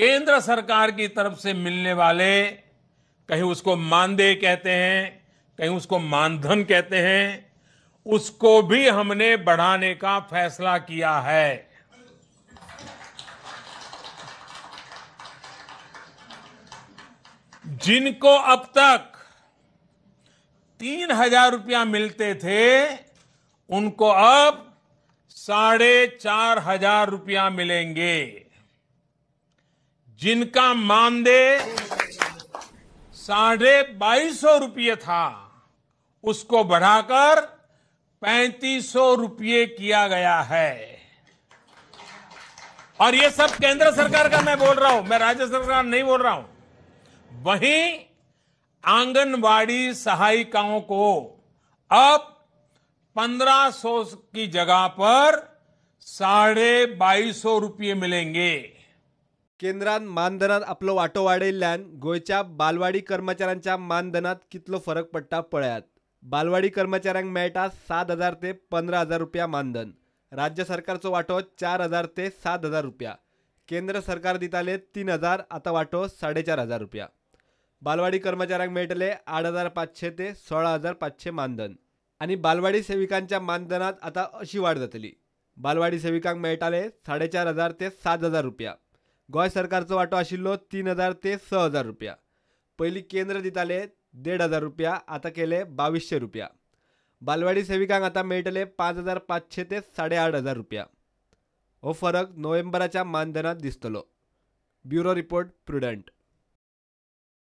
केंद्र सरकार की तरफ से मिलने वाले कहीं उसको मानदेय कहते हैं कहीं उसको मानधन कहते हैं उसको भी हमने बढ़ाने का फैसला किया है जिनको अब तक तीन हजार रुपया मिलते थे उनको अब साढ़े चार हजार रुपया मिलेंगे जिनका मानदेय साढ़े बाईस सौ रूपये था उसको बढ़ाकर पैंतीस सौ रूपये किया गया है और ये सब केंद्र सरकार का मैं बोल रहा हूं मैं राज्य सरकार नहीं बोल रहा हूं वहीं आंगनवाड़ी सहायिकाओं को अब 1500 की जगह पर साढ़े बाईस सौ रूपये मिलेंगे केंद्रान मानधनात आपलो वाटो वाढयल्ल्यान गोंयच्या बालवाडी कर्मचाऱ्यांच्या मानधनात कितलो फरक पडटा पळयात बालवाडी कर्मचाऱ्यांक मेळटा सात हजार ते पंदरा हजार रुपया मानधन राज्य सरकारचो वाटो चार हजार ते सात हजार रुपया केंद्र सरकार दिताले तीन हजार आतां वांटो साडेचार हजार रुपया बालवाडी कर्मचाऱ्यांक मेळटले आठ हजार पाचशे ते सोळा हजार पाचशे मानधन आणि बालवाडी सेविकांच्या मानधनात आता अशी वाढ जातली बालवाडी सेविकांक मेळटाले चार हजार ते सात हजार रुपया गोय सरकारचो वाटो आशिल्लो तीन हजार ते स हजार रुपया पहिली केंद्र दिताले देड हजार रुपया आता केले बावीसशे रुपया बालवाडी सेविकांक आता मेळटले पाच हजार पाचशे ते साडे हजार रुपया हो फरक नोव्हेंबराच्या मानधनात दिसतलो ब्युरो रिपोर्ट प्रुडंट